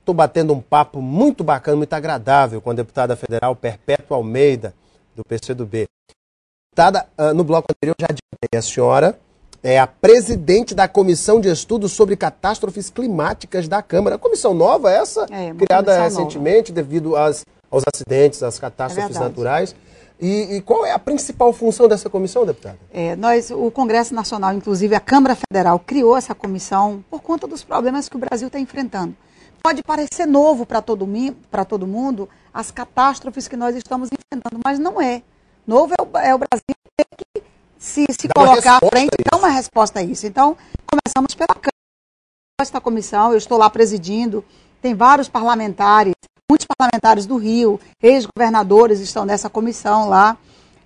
Estou batendo um papo muito bacana, muito agradável com a deputada federal Perpétua Almeida, do PCdoB. Deputada, ah, no bloco anterior já adiantei, a senhora é a presidente da Comissão de Estudos sobre Catástrofes Climáticas da Câmara. Comissão nova essa, é, criada recentemente nova. devido às, aos acidentes, às catástrofes é naturais. E, e, qual é a principal função dessa comissão, deputada? É, nós, o Congresso Nacional, inclusive a Câmara Federal, criou essa comissão por conta dos problemas que o Brasil está enfrentando. Pode parecer novo para todo, todo, mundo as catástrofes que nós estamos enfrentando, mas não é. Novo é o, é o Brasil ter que se, se colocar à frente e dar uma resposta a isso. Então, começamos pela Câmara. Esta comissão, eu estou lá presidindo, tem vários parlamentares muitos parlamentares do Rio, ex-governadores estão nessa comissão lá.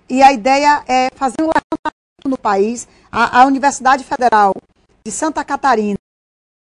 E a ideia é fazer um levantamento no país. A, a Universidade Federal de Santa Catarina,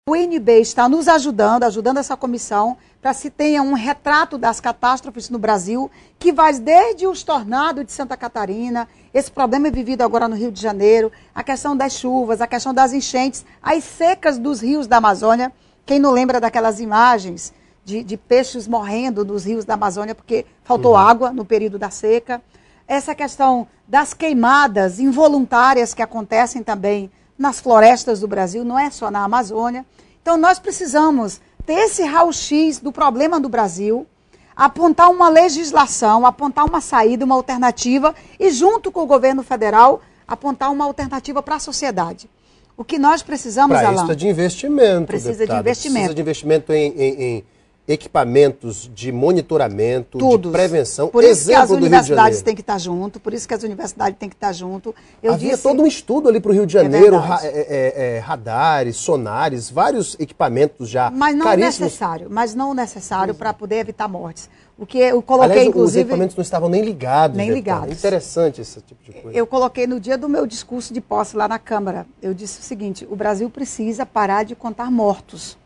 o UNB está nos ajudando, ajudando essa comissão, para se tenha um retrato das catástrofes no Brasil, que vai desde os tornados de Santa Catarina, esse problema é vivido agora no Rio de Janeiro, a questão das chuvas, a questão das enchentes, as secas dos rios da Amazônia. Quem não lembra daquelas imagens de, de peixes morrendo nos rios da Amazônia porque faltou uhum. água no período da seca. Essa questão das queimadas involuntárias que acontecem também nas florestas do Brasil, não é só na Amazônia. Então, nós precisamos ter esse raio-x do problema do Brasil, apontar uma legislação, apontar uma saída, uma alternativa e, junto com o governo federal, apontar uma alternativa para a sociedade. O que nós precisamos, Alain? Precisa de investimento. Precisa deputado. de investimento. Precisa de investimento em, em, em equipamentos de monitoramento, Todos. de prevenção. Por isso Exemplo que as universidades têm que estar tá junto, por isso que as universidades têm que estar tá junto. Eu Havia disse... todo um estudo ali para o Rio de é Janeiro, é ra é, é, radares, sonares, vários equipamentos já Mas não caríssimos. necessário, mas não necessário para poder evitar mortes. O que eu coloquei, Aliás, inclusive... os equipamentos não estavam nem ligados. Nem né, ligados. Interessante esse tipo de coisa. Eu coloquei no dia do meu discurso de posse lá na Câmara, eu disse o seguinte, o Brasil precisa parar de contar mortos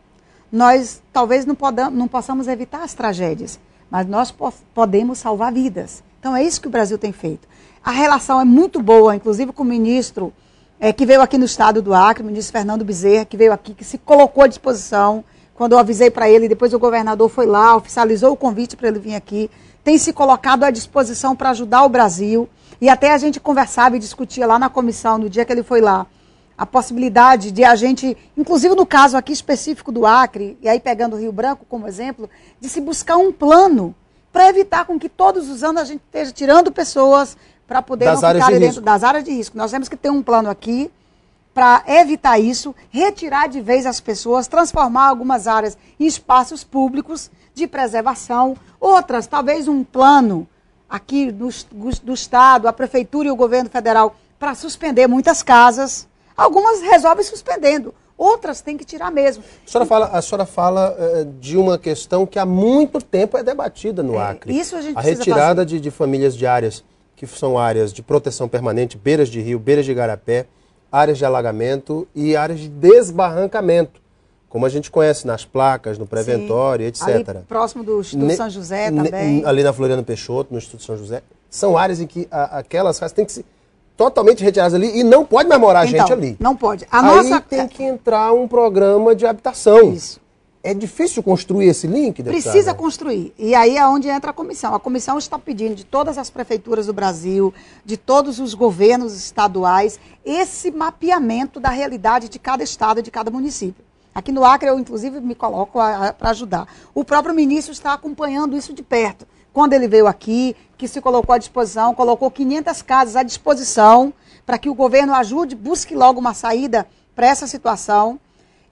nós talvez não, podamos, não possamos evitar as tragédias, mas nós po podemos salvar vidas. Então é isso que o Brasil tem feito. A relação é muito boa, inclusive com o ministro é, que veio aqui no estado do Acre, o ministro Fernando Bezerra, que veio aqui, que se colocou à disposição. Quando eu avisei para ele, depois o governador foi lá, oficializou o convite para ele vir aqui. Tem se colocado à disposição para ajudar o Brasil. E até a gente conversava e discutia lá na comissão, no dia que ele foi lá, a possibilidade de a gente, inclusive no caso aqui específico do Acre, e aí pegando o Rio Branco como exemplo, de se buscar um plano para evitar com que todos os anos a gente esteja tirando pessoas para poder das não ficar de dentro risco. das áreas de risco. Nós temos que ter um plano aqui para evitar isso, retirar de vez as pessoas, transformar algumas áreas em espaços públicos de preservação, outras talvez um plano aqui do, do Estado, a Prefeitura e o Governo Federal para suspender muitas casas, Algumas resolvem suspendendo, outras têm que tirar mesmo. A senhora fala, a senhora fala uh, de uma questão que há muito tempo é debatida no é, Acre. Isso a gente A retirada de, de, famílias de áreas que são áreas de proteção permanente, beiras de rio, beiras de garapé, áreas de alagamento e áreas de desbarrancamento. Como a gente conhece nas placas, no preventório, Sim, etc. Ali próximo do Instituto ne São José também. ali na Floriano Peixoto, no Instituto São José. São áreas em que a, aquelas casas têm que se totalmente retiradas ali e não pode mais morar então, gente ali. Não pode. A Aí nossa... tem que entrar um programa de habitação. Isso. É difícil construir esse link, deputada? Precisa construir. E aí é onde entra a comissão. A comissão está pedindo de todas as prefeituras do Brasil, de todos os governos estaduais, esse mapeamento da realidade de cada estado e de cada município. Aqui no Acre, eu inclusive me coloco para ajudar. O próprio ministro está acompanhando isso de perto quando ele veio aqui, que se colocou à disposição, colocou 500 casas à disposição para que o governo ajude, busque logo uma saída para essa situação.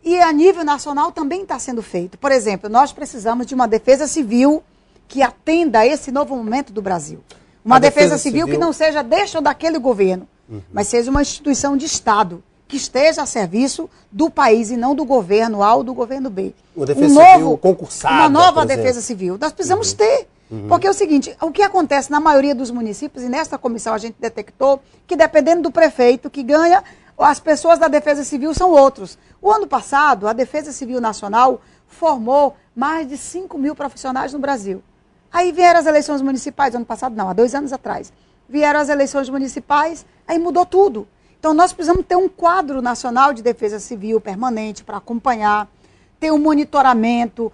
E a nível nacional também está sendo feito. Por exemplo, nós precisamos de uma defesa civil que atenda a esse novo momento do Brasil. Uma defesa, defesa, civil, civil que não seja deste ou daquele governo, uhum. mas seja uma instituição de Estado que esteja a serviço do país e não do governo A ou do governo B. Uma defesa um novo, civil concursada. Uma nova defesa civil. Nós precisamos uhum. ter. Uhum. Porque é o seguinte, o que acontece na maioria dos municípios, e nesta comissão a gente detectou, que dependendo do prefeito que ganha, as pessoas da Defesa Civil são outros. O ano passado, a Defesa Civil Nacional formou mais de 5 mil profissionais no Brasil. Aí vieram as eleições municipais, ano passado não, há dois anos atrás. Vieram as eleições municipais, aí mudou tudo. Então nós precisamos ter um quadro nacional de defesa civil permanente para acompanhar ter um monitoramento,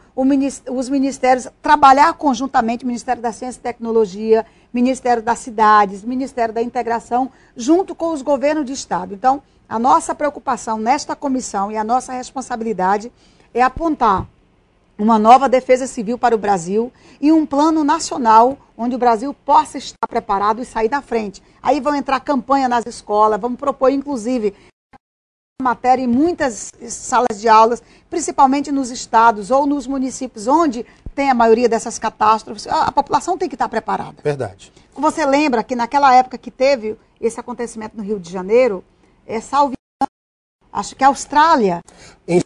os ministérios, trabalhar conjuntamente, Ministério da Ciência e Tecnologia, Ministério das Cidades, Ministério da Integração, junto com os governos de Estado. Então, a nossa preocupação nesta comissão e a nossa responsabilidade é apontar uma nova defesa civil para o Brasil e um plano nacional onde o Brasil possa estar preparado e sair da frente. Aí vão entrar campanha nas escolas, vamos propor, inclusive, matéria em muitas salas de aulas, principalmente nos estados ou nos municípios onde tem a maioria dessas catástrofes. A população tem que estar preparada. Verdade. Você lembra que naquela época que teve esse acontecimento no Rio de Janeiro, é salve acho que a Austrália. Em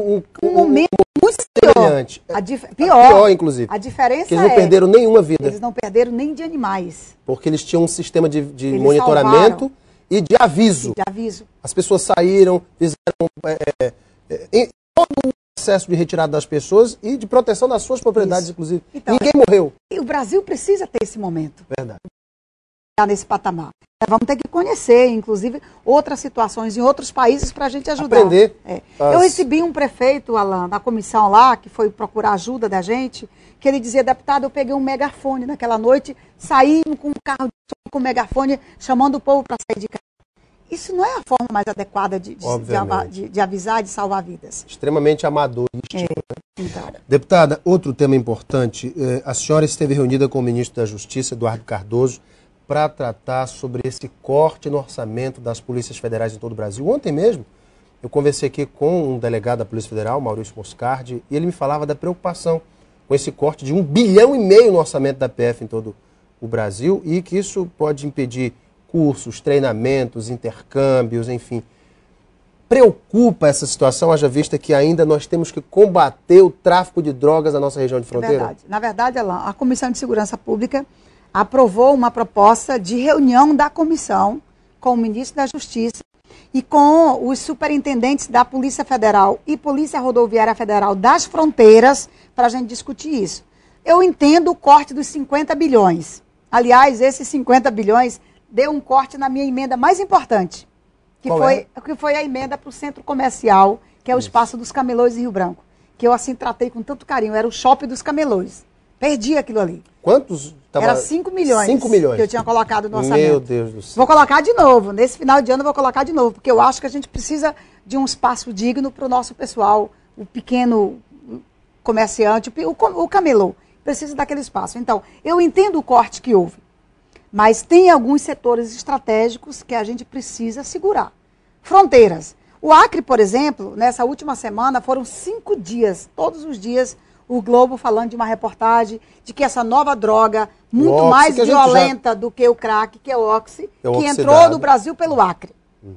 um, um momento um, muito pior. A pior, pior, inclusive. A diferença eles não é, perderam nenhuma vida. Eles não perderam nem de animais. Porque eles tinham um sistema de, de monitoramento salvaram e de aviso. de aviso. As pessoas saíram, fizeram é, é, é todo o processo de retirada das pessoas e de proteção das suas propriedades, Isso. inclusive. Então, Ninguém morreu. E o Brasil precisa ter esse momento. Verdade. Tá nesse patamar. É, vamos ter que conhecer, inclusive, outras situações em outros países para a gente ajudar. Aprender. É. As... Eu recebi um prefeito, Alain, da comissão lá, que foi procurar ajuda da gente, que ele dizia, deputado, eu peguei um megafone naquela noite, saí com um carro de som, com um megafone, chamando o povo para sair de casa. Isso não é a forma mais adequada de, de, de, de avisar, de salvar vidas. Extremamente amadorístico. É. Tipo, né? Então. Deputada, outro tema importante. É, a senhora esteve reunida com o ministro da Justiça, Eduardo Cardoso, para tratar sobre esse corte no orçamento das polícias federais em todo o Brasil. Ontem mesmo, eu conversei aqui com um delegado da Polícia Federal, Maurício Moscardi, e ele me falava da preocupação com esse corte de um bilhão e meio no orçamento da PF em todo o Brasil e que isso pode impedir cursos, treinamentos, intercâmbios, enfim. Preocupa essa situação, haja vista que ainda nós temos que combater o tráfico de drogas na nossa região de fronteira? Verdade. Na verdade, Alain, a Comissão de Segurança Pública aprovou uma proposta de reunião da comissão com o ministro da Justiça e com os superintendentes da Polícia Federal e Polícia Rodoviária Federal das Fronteiras para a gente discutir isso. Eu entendo o corte dos 50 bilhões. Aliás, esses 50 bilhões deu um corte na minha emenda mais importante, que, foi, é? que foi a emenda para o centro comercial, que é o isso. espaço dos camelões em Rio Branco, que eu assim tratei com tanto carinho, era o shopping dos camelões. Perdi aquilo ali. Quantos? Tava... Era 5 milhões. 5 milhões. Que eu tinha colocado no orçamento. Meu Deus do céu. Vou colocar de novo. Nesse final de ano eu vou colocar de novo, porque eu acho que a gente precisa de um espaço digno para o nosso pessoal, o pequeno comerciante, o, o camelô. Precisa daquele espaço. Então, eu entendo o corte que houve, mas tem alguns setores estratégicos que a gente precisa segurar. Fronteiras. O Acre, por exemplo, nessa última semana foram cinco dias, todos os dias, o Globo falando de uma reportagem de que essa nova droga, muito mais violenta já... do que o crack, que é o Oxy, é que entrou no Brasil pelo Acre. Uhum.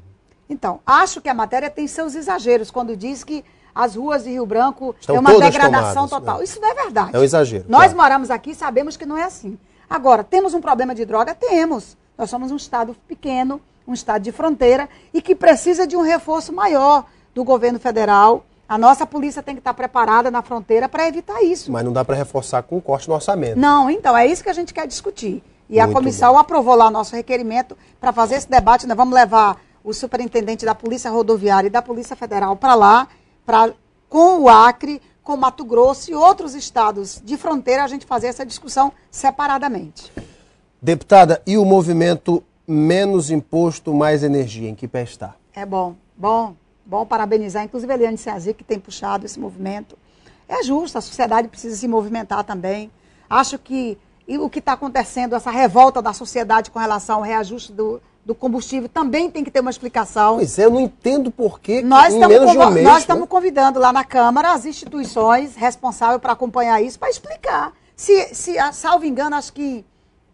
Então, acho que a matéria tem seus exageros quando diz que as ruas de Rio Branco Estão é uma degradação tomadas, total. Né? Isso não é verdade. É um exagero. Nós claro. Tá. moramos aqui e sabemos que não é assim. Agora, temos um problema de droga? Temos. Nós somos um estado pequeno, um estado de fronteira e que precisa de um reforço maior do governo federal a nossa polícia tem que estar preparada na fronteira para evitar isso. Mas não dá para reforçar com o corte no orçamento. Não, então, é isso que a gente quer discutir. E Muito a comissão bom. aprovou lá nosso requerimento para fazer esse debate. Nós né? vamos levar o superintendente da Polícia Rodoviária e da Polícia Federal para lá, para com o Acre, com Mato Grosso e outros estados de fronteira, a gente fazer essa discussão separadamente. Deputada, e o movimento Menos Imposto, Mais Energia, em que pé está? É bom, bom. Bom, parabenizar, inclusive, a Eliane Ceazi, que tem puxado esse movimento. É justo, a sociedade precisa se movimentar também. Acho que o que está acontecendo, essa revolta da sociedade com relação ao reajuste do, do combustível também tem que ter uma explicação. Pois é, eu não entendo por que nós estamos um mês, Nós né? estamos né? convidando lá na Câmara as instituições responsáveis para acompanhar isso, para explicar. Se, se, ah, salvo engano, acho que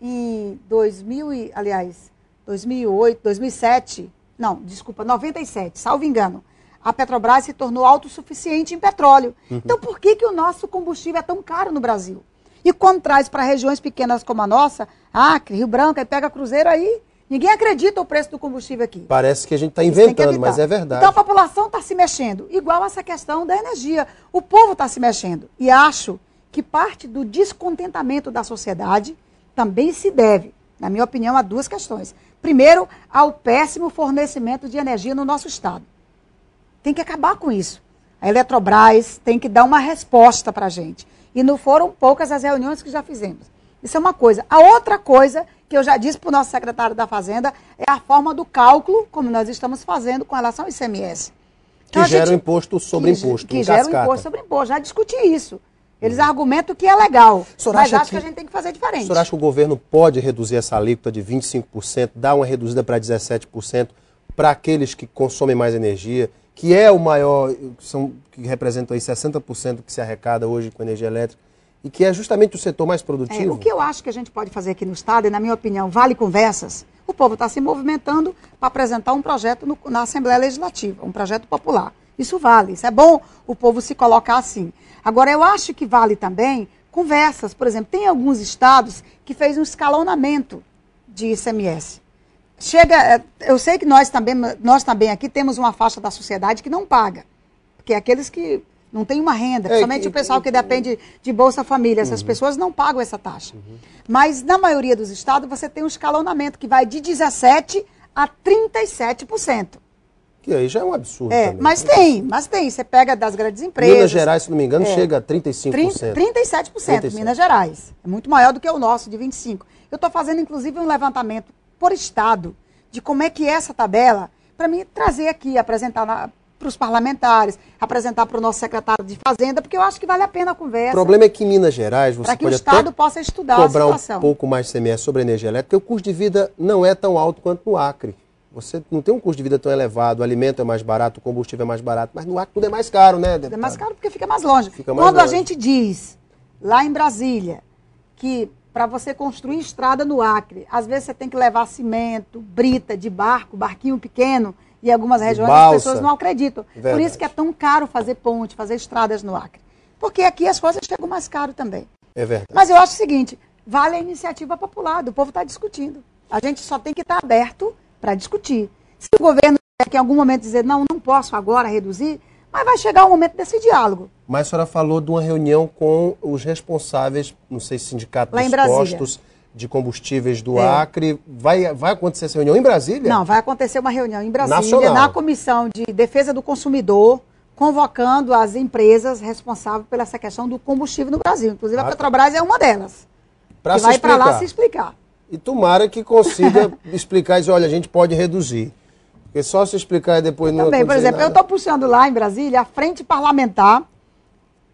em 2000, aliás, 2008, 2007, não, desculpa, 97, salvo engano. A Petrobras se tornou autossuficiente em petróleo. Uhum. Então, por que, que o nosso combustível é tão caro no Brasil? E quando traz para regiões pequenas como a nossa, Acre, Rio Branco, aí pega Cruzeiro aí, ninguém acredita o preço do combustível aqui. Parece que a gente está inventando, mas é verdade. Então a população está se mexendo, igual essa questão da energia. O povo está se mexendo. E acho que parte do descontentamento da sociedade também se deve na minha opinião, há duas questões. Primeiro, ao péssimo fornecimento de energia no nosso estado. Tem que acabar com isso. A Eletrobras tem que dar uma resposta para a gente. E não foram poucas as reuniões que já fizemos. Isso é uma coisa. A outra coisa que eu já disse para o nosso secretário da Fazenda é a forma do cálculo, como nós estamos fazendo com relação ao ICMS. Então, que gera gente, o imposto sobre que, imposto. Que gera cascata. o imposto sobre imposto. Já discuti isso. Eles argumentam que é legal, mas acho que, que, a gente tem que fazer diferente. O senhor acha que o governo pode reduzir essa alíquota de 25%, dar uma reduzida para 17% para aqueles que consomem mais energia, que é o maior, são, que representa aí 60% que se arrecada hoje com energia elétrica, e que é justamente o setor mais produtivo? É, o que eu acho que a gente pode fazer aqui no Estado, e na minha opinião, vale conversas, o povo está se movimentando para apresentar um projeto no, na Assembleia Legislativa, um projeto popular. Isso vale, isso é bom o povo se colocar assim. Agora, eu acho que vale também conversas. Por exemplo, tem alguns estados que fez um escalonamento de ICMS. Chega, eh, eu sei que nós também, nós também aqui temos uma faixa da sociedade que não paga, porque é aqueles que não têm uma renda, somente é, o pessoal que depende de Bolsa Família, essas uhum. pessoas não pagam essa taxa. Uhum. Mas na maioria dos estados você tem um escalonamento que vai de 17 a 37%. Que aí já é um absurdo. É, mas tem, mas tem. Você pega das grandes empresas. Minas Gerais, se não me engano, é, chega a 35%. 30, 37%, 37%, Minas Gerais. É muito maior do que o nosso, de 25%. Eu estou fazendo, inclusive, um levantamento por estado de como é que é essa tabela, para mim trazer aqui, apresentar para os parlamentares, apresentar para o nosso secretário de Fazenda, porque eu acho que vale a pena a conversa. O problema é que em Minas Gerais você que pode o Estado possa estudar cobrar um pouco mais de CMS sobre energia elétrica, porque o custo de vida não é tão alto quanto no Acre. Você não tem um custo de vida tão elevado, o alimento é mais barato, o combustível é mais barato, mas no ar tudo é mais caro, né, deputado? É mais caro porque fica mais longe. Fica mais Quando longe. a gente diz, lá em Brasília, que para você construir estrada no Acre, às vezes você tem que levar cimento, brita de barco, barquinho pequeno, e algumas regiões Balsa. as pessoas não acreditam. Verdade. Por isso que é tão caro fazer ponte, fazer estradas no Acre. Porque aqui as coisas chegam mais caro também. É verdade. Mas eu acho o seguinte, vale a iniciativa popular, do povo está discutindo. A gente só tem que estar tá aberto para discutir. Se o governo tiver que em algum momento dizer, não, não posso agora reduzir, mas vai chegar o momento desse diálogo. Mas a senhora falou de uma reunião com os responsáveis, não sei, sindicatos Lá dos postos de combustíveis do é. Acre. Vai, vai acontecer essa reunião em Brasília? Não, vai acontecer uma reunião em Brasília, Nacional. na Comissão de Defesa do Consumidor, convocando as empresas responsáveis pela essa questão do combustível no Brasil. Inclusive, a ah, tá. Petrobras é uma delas. Pra que vai para lá se explicar. E tomara que consiga explicar isso, olha, a gente pode reduzir. Porque só se explicar depois não Também, por exemplo, nada. eu estou puxando lá em Brasília a frente parlamentar.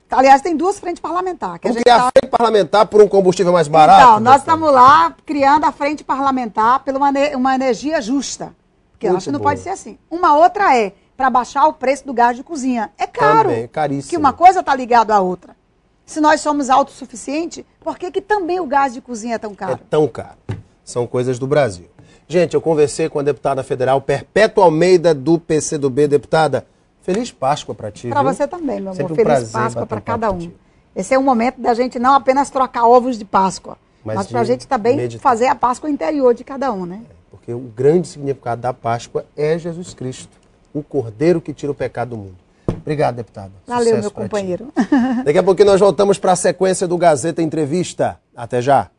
Aliás, tem duas frentes parlamentares. Que Vamos a criar é tá... frente parlamentar por um combustível mais barato? Então, nós estamos lá criando a frente parlamentar por uma, uma energia justa. Porque eu acho que não pode ser assim. Uma outra é para baixar o preço do gás de cozinha. É caro. Também, caríssimo. Que uma coisa está ligada à outra. Se nós somos autossuficientes, por que, que também o gás de cozinha é tão caro? É tão caro. São coisas do Brasil. Gente, eu conversei com a deputada federal Perpétua Almeida, do PCdoB. Deputada, feliz Páscoa para ti. Para você também, meu amor. um feliz Páscoa para cada um. Esse é um momento da gente não apenas trocar ovos de Páscoa, mas, mas para a gente também meditar. fazer a Páscoa interior de cada um, né? É, porque o grande significado da Páscoa é Jesus Cristo, o Cordeiro que tira o pecado do mundo. Obrigado, deputado. Valeu, Sucesso meu companheiro. Daqui a pouquinho nós voltamos para a sequência do Gazeta Entrevista. Até já.